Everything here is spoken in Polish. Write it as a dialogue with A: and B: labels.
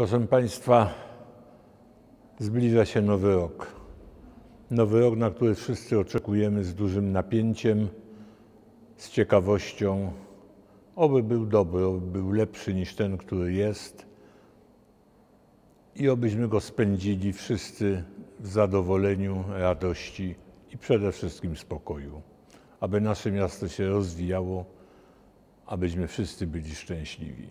A: Proszę Państwa, zbliża się nowy rok. Nowy rok, na który wszyscy oczekujemy z dużym napięciem, z ciekawością. Oby był dobry, oby był lepszy niż ten, który jest. I obyśmy go spędzili wszyscy w zadowoleniu, radości i przede wszystkim spokoju. Aby nasze miasto się rozwijało, abyśmy wszyscy byli szczęśliwi.